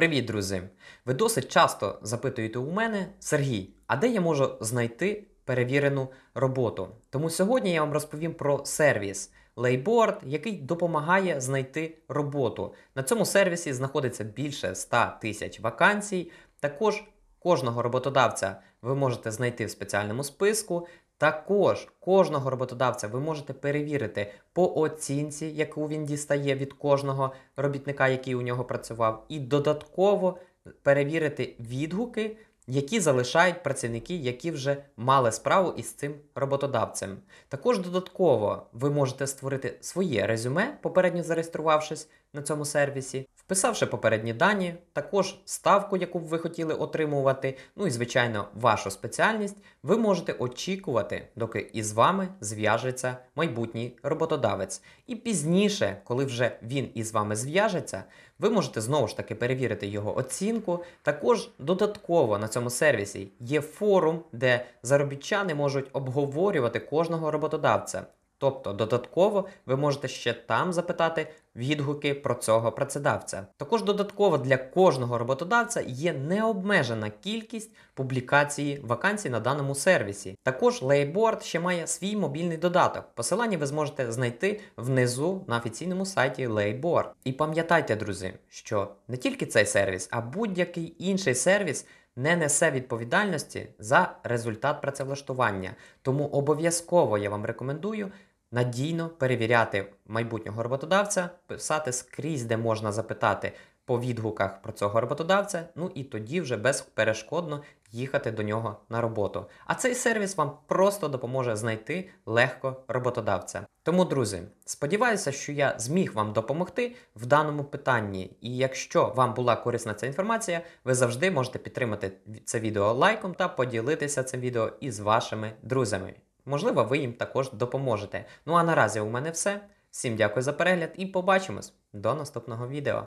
Привіт, друзі! Ви досить часто запитуєте у мене, Сергій, а де я можу знайти перевірену роботу? Тому сьогодні я вам розповім про сервіс Layboard, який допомагає знайти роботу. На цьому сервісі знаходиться більше 100 тисяч вакансій. Також кожного роботодавця ви можете знайти в спеціальному списку також кожного роботодавця ви можете перевірити по оцінці, яку він дістає від кожного робітника, який у нього працював, і додатково перевірити відгуки, які залишають працівники, які вже мали справу із цим роботодавцем. Також додатково ви можете створити своє резюме, попередньо зареєструвавшись, на цьому сервісі, вписавши попередні дані, також ставку, яку б ви хотіли отримувати, ну і, звичайно, вашу спеціальність, ви можете очікувати, доки із вами зв'яжеться майбутній роботодавець. І пізніше, коли вже він із вами зв'яжеться, ви можете знову ж таки перевірити його оцінку. Також додатково на цьому сервісі є форум, де заробітчани можуть обговорювати кожного роботодавця. Тобто, додатково ви можете ще там запитати відгуки про цього працедавця. Також додатково для кожного роботодавця є необмежена кількість публікації вакансій на даному сервісі. Також Layboard ще має свій мобільний додаток. Посилання ви зможете знайти внизу на офіційному сайті Layboard. І пам'ятайте, друзі, що не тільки цей сервіс, а будь-який інший сервіс. Не несе відповідальності за результат працевлаштування, тому обов'язково я вам рекомендую надійно перевіряти майбутнього роботодавця, писати скрізь, де можна запитати по відгуках про цього роботодавця, ну і тоді вже безперешкодно їхати до нього на роботу. А цей сервіс вам просто допоможе знайти легко роботодавця. Тому, друзі, сподіваюся, що я зміг вам допомогти в даному питанні. І якщо вам була корисна ця інформація, ви завжди можете підтримати це відео лайком та поділитися цим відео із вашими друзями. Можливо, ви їм також допоможете. Ну а наразі у мене все. Всім дякую за перегляд і побачимось до наступного відео.